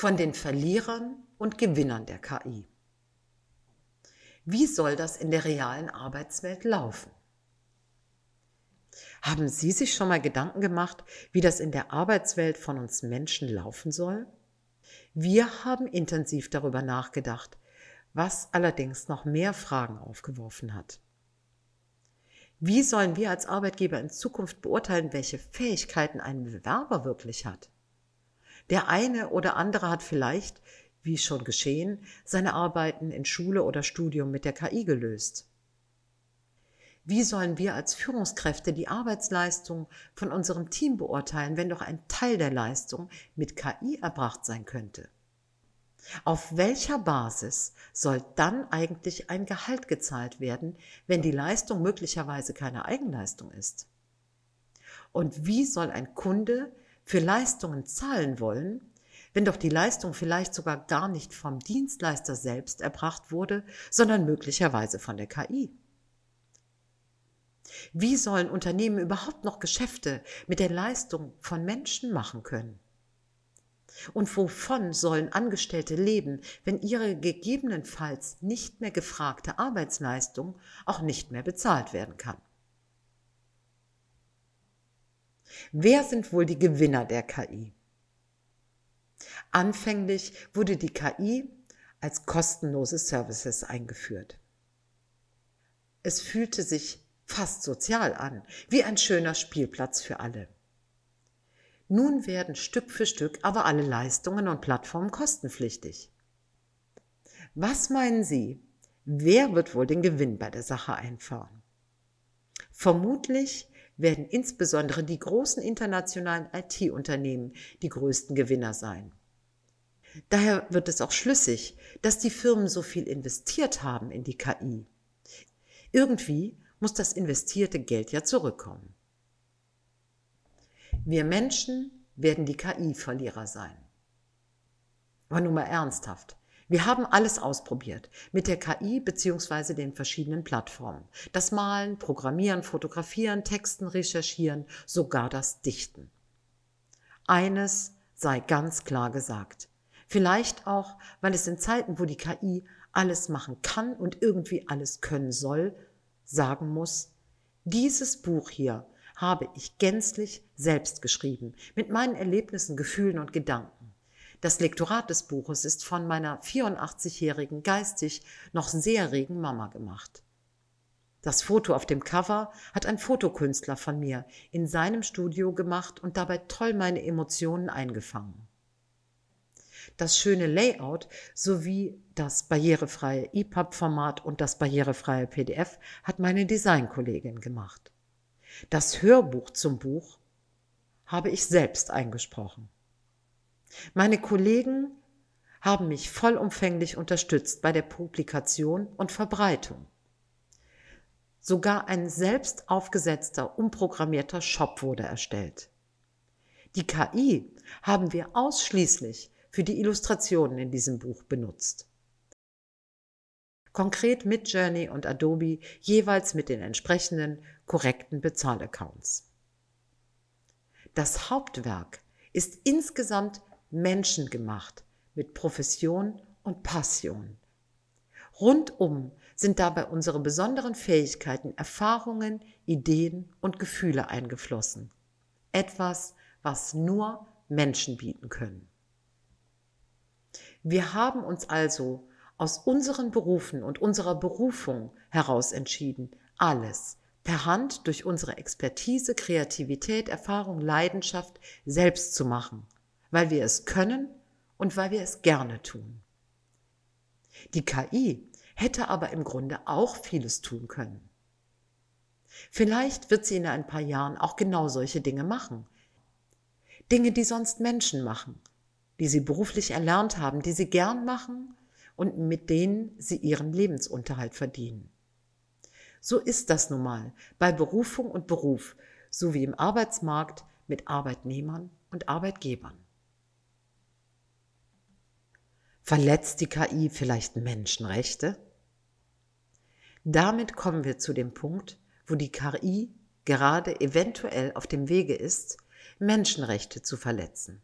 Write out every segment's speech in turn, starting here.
von den Verlierern und Gewinnern der KI. Wie soll das in der realen Arbeitswelt laufen? Haben Sie sich schon mal Gedanken gemacht, wie das in der Arbeitswelt von uns Menschen laufen soll? Wir haben intensiv darüber nachgedacht, was allerdings noch mehr Fragen aufgeworfen hat. Wie sollen wir als Arbeitgeber in Zukunft beurteilen, welche Fähigkeiten ein Bewerber wirklich hat? Der eine oder andere hat vielleicht, wie schon geschehen, seine Arbeiten in Schule oder Studium mit der KI gelöst. Wie sollen wir als Führungskräfte die Arbeitsleistung von unserem Team beurteilen, wenn doch ein Teil der Leistung mit KI erbracht sein könnte? Auf welcher Basis soll dann eigentlich ein Gehalt gezahlt werden, wenn die Leistung möglicherweise keine Eigenleistung ist? Und wie soll ein Kunde für Leistungen zahlen wollen, wenn doch die Leistung vielleicht sogar gar nicht vom Dienstleister selbst erbracht wurde, sondern möglicherweise von der KI. Wie sollen Unternehmen überhaupt noch Geschäfte mit der Leistung von Menschen machen können? Und wovon sollen Angestellte leben, wenn ihre gegebenenfalls nicht mehr gefragte Arbeitsleistung auch nicht mehr bezahlt werden kann? Wer sind wohl die Gewinner der KI? Anfänglich wurde die KI als kostenlose Services eingeführt. Es fühlte sich fast sozial an, wie ein schöner Spielplatz für alle. Nun werden Stück für Stück aber alle Leistungen und Plattformen kostenpflichtig. Was meinen Sie, wer wird wohl den Gewinn bei der Sache einfahren? Vermutlich werden insbesondere die großen internationalen IT-Unternehmen die größten Gewinner sein. Daher wird es auch schlüssig, dass die Firmen so viel investiert haben in die KI. Irgendwie muss das investierte Geld ja zurückkommen. Wir Menschen werden die KI-Verlierer sein. Aber nun mal ernsthaft. Wir haben alles ausprobiert mit der KI beziehungsweise den verschiedenen Plattformen. Das Malen, Programmieren, Fotografieren, Texten, Recherchieren, sogar das Dichten. Eines sei ganz klar gesagt. Vielleicht auch, weil es in Zeiten, wo die KI alles machen kann und irgendwie alles können soll, sagen muss, dieses Buch hier habe ich gänzlich selbst geschrieben, mit meinen Erlebnissen, Gefühlen und Gedanken. Das Lektorat des Buches ist von meiner 84-jährigen geistig noch sehr regen Mama gemacht. Das Foto auf dem Cover hat ein Fotokünstler von mir in seinem Studio gemacht und dabei toll meine Emotionen eingefangen. Das schöne Layout sowie das barrierefreie EPUB-Format und das barrierefreie PDF hat meine Designkollegin gemacht. Das Hörbuch zum Buch habe ich selbst eingesprochen. Meine Kollegen haben mich vollumfänglich unterstützt bei der Publikation und Verbreitung. Sogar ein selbst aufgesetzter, umprogrammierter Shop wurde erstellt. Die KI haben wir ausschließlich für die Illustrationen in diesem Buch benutzt. Konkret mit Journey und Adobe jeweils mit den entsprechenden korrekten Bezahlaccounts. Das Hauptwerk ist insgesamt Menschen gemacht mit Profession und Passion. Rundum sind dabei unsere besonderen Fähigkeiten, Erfahrungen, Ideen und Gefühle eingeflossen. Etwas, was nur Menschen bieten können. Wir haben uns also aus unseren Berufen und unserer Berufung heraus entschieden, alles per Hand durch unsere Expertise, Kreativität, Erfahrung, Leidenschaft selbst zu machen – weil wir es können und weil wir es gerne tun. Die KI hätte aber im Grunde auch vieles tun können. Vielleicht wird sie in ein paar Jahren auch genau solche Dinge machen. Dinge, die sonst Menschen machen, die sie beruflich erlernt haben, die sie gern machen und mit denen sie ihren Lebensunterhalt verdienen. So ist das nun mal bei Berufung und Beruf sowie im Arbeitsmarkt mit Arbeitnehmern und Arbeitgebern. Verletzt die KI vielleicht Menschenrechte? Damit kommen wir zu dem Punkt, wo die KI gerade eventuell auf dem Wege ist, Menschenrechte zu verletzen.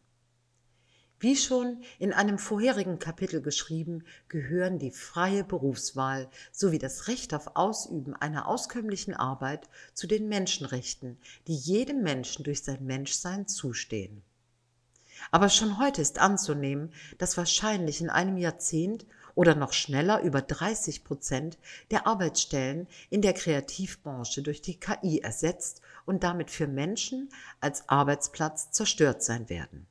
Wie schon in einem vorherigen Kapitel geschrieben, gehören die freie Berufswahl sowie das Recht auf Ausüben einer auskömmlichen Arbeit zu den Menschenrechten, die jedem Menschen durch sein Menschsein zustehen. Aber schon heute ist anzunehmen, dass wahrscheinlich in einem Jahrzehnt oder noch schneller über 30 Prozent der Arbeitsstellen in der Kreativbranche durch die KI ersetzt und damit für Menschen als Arbeitsplatz zerstört sein werden.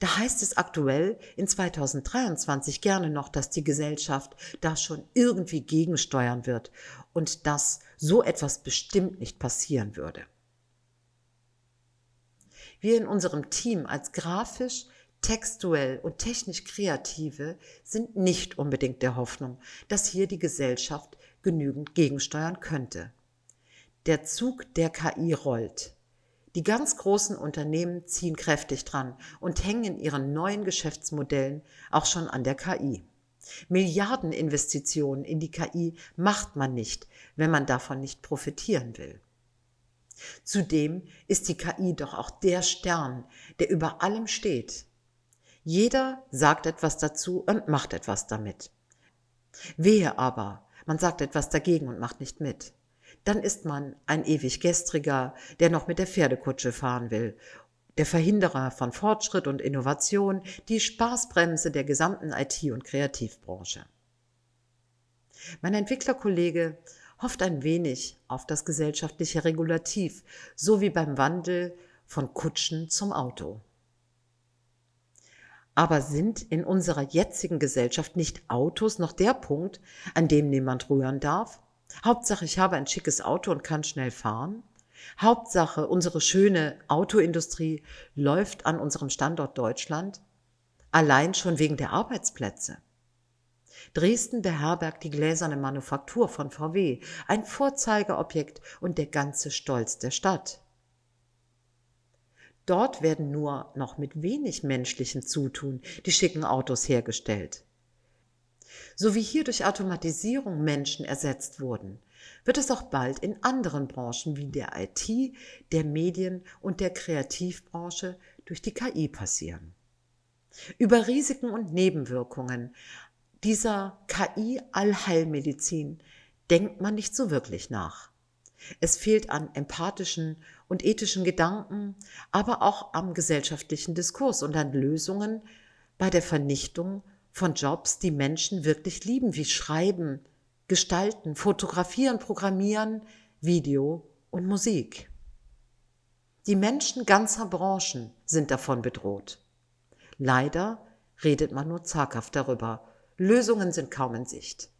Da heißt es aktuell in 2023 gerne noch, dass die Gesellschaft da schon irgendwie gegensteuern wird und dass so etwas bestimmt nicht passieren würde. Wir in unserem Team als grafisch, textuell und technisch Kreative sind nicht unbedingt der Hoffnung, dass hier die Gesellschaft genügend gegensteuern könnte. Der Zug der KI rollt. Die ganz großen Unternehmen ziehen kräftig dran und hängen in ihren neuen Geschäftsmodellen auch schon an der KI. Milliardeninvestitionen in die KI macht man nicht, wenn man davon nicht profitieren will. Zudem ist die KI doch auch der Stern, der über allem steht. Jeder sagt etwas dazu und macht etwas damit. Wehe aber, man sagt etwas dagegen und macht nicht mit. Dann ist man ein ewig gestriger, der noch mit der Pferdekutsche fahren will, der Verhinderer von Fortschritt und Innovation, die Spaßbremse der gesamten IT- und Kreativbranche. Mein Entwicklerkollege hofft ein wenig auf das gesellschaftliche Regulativ, so wie beim Wandel von Kutschen zum Auto. Aber sind in unserer jetzigen Gesellschaft nicht Autos noch der Punkt, an dem niemand rühren darf? Hauptsache, ich habe ein schickes Auto und kann schnell fahren? Hauptsache, unsere schöne Autoindustrie läuft an unserem Standort Deutschland? Allein schon wegen der Arbeitsplätze. Dresden beherbergt die gläserne Manufaktur von VW, ein Vorzeigeobjekt und der ganze Stolz der Stadt. Dort werden nur noch mit wenig menschlichem Zutun die schicken Autos hergestellt. So wie hier durch Automatisierung Menschen ersetzt wurden, wird es auch bald in anderen Branchen wie der IT, der Medien und der Kreativbranche durch die KI passieren. Über Risiken und Nebenwirkungen dieser KI-Allheilmedizin denkt man nicht so wirklich nach. Es fehlt an empathischen und ethischen Gedanken, aber auch am gesellschaftlichen Diskurs und an Lösungen bei der Vernichtung von Jobs, die Menschen wirklich lieben, wie Schreiben, Gestalten, Fotografieren, Programmieren, Video und Musik. Die Menschen ganzer Branchen sind davon bedroht. Leider redet man nur zaghaft darüber Lösungen sind kaum in Sicht.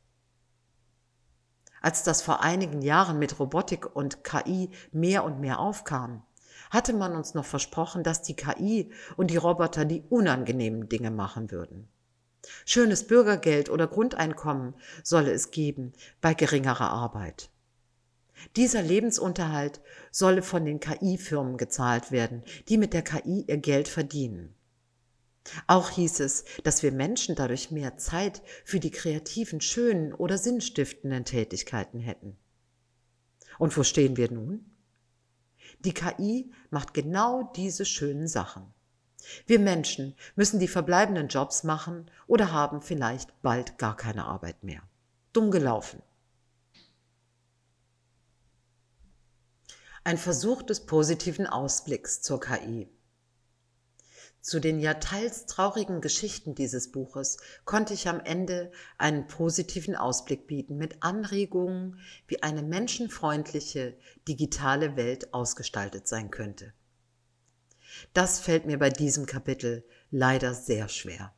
Als das vor einigen Jahren mit Robotik und KI mehr und mehr aufkam, hatte man uns noch versprochen, dass die KI und die Roboter die unangenehmen Dinge machen würden. Schönes Bürgergeld oder Grundeinkommen solle es geben bei geringerer Arbeit. Dieser Lebensunterhalt solle von den KI-Firmen gezahlt werden, die mit der KI ihr Geld verdienen. Auch hieß es, dass wir Menschen dadurch mehr Zeit für die kreativen, schönen oder sinnstiftenden Tätigkeiten hätten. Und wo stehen wir nun? Die KI macht genau diese schönen Sachen. Wir Menschen müssen die verbleibenden Jobs machen oder haben vielleicht bald gar keine Arbeit mehr. Dumm gelaufen. Ein Versuch des positiven Ausblicks zur KI. Zu den ja teils traurigen Geschichten dieses Buches konnte ich am Ende einen positiven Ausblick bieten mit Anregungen, wie eine menschenfreundliche digitale Welt ausgestaltet sein könnte. Das fällt mir bei diesem Kapitel leider sehr schwer.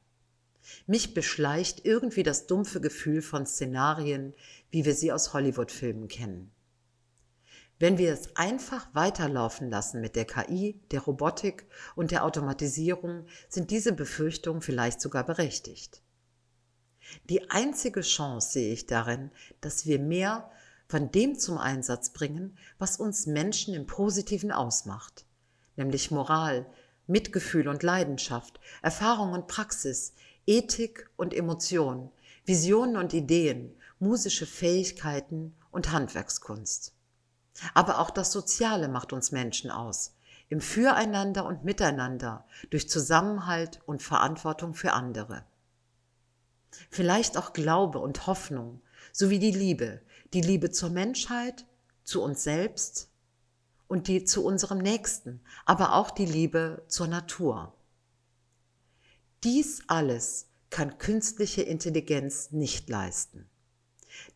Mich beschleicht irgendwie das dumpfe Gefühl von Szenarien, wie wir sie aus Hollywood-Filmen kennen. Wenn wir es einfach weiterlaufen lassen mit der KI, der Robotik und der Automatisierung, sind diese Befürchtungen vielleicht sogar berechtigt. Die einzige Chance sehe ich darin, dass wir mehr von dem zum Einsatz bringen, was uns Menschen im Positiven ausmacht, nämlich Moral, Mitgefühl und Leidenschaft, Erfahrung und Praxis, Ethik und Emotion, Visionen und Ideen, musische Fähigkeiten und Handwerkskunst. Aber auch das Soziale macht uns Menschen aus. Im Füreinander und Miteinander, durch Zusammenhalt und Verantwortung für andere. Vielleicht auch Glaube und Hoffnung, sowie die Liebe, die Liebe zur Menschheit, zu uns selbst und die zu unserem Nächsten, aber auch die Liebe zur Natur. Dies alles kann künstliche Intelligenz nicht leisten.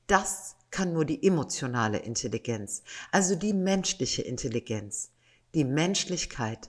Das kann nur die emotionale Intelligenz, also die menschliche Intelligenz, die Menschlichkeit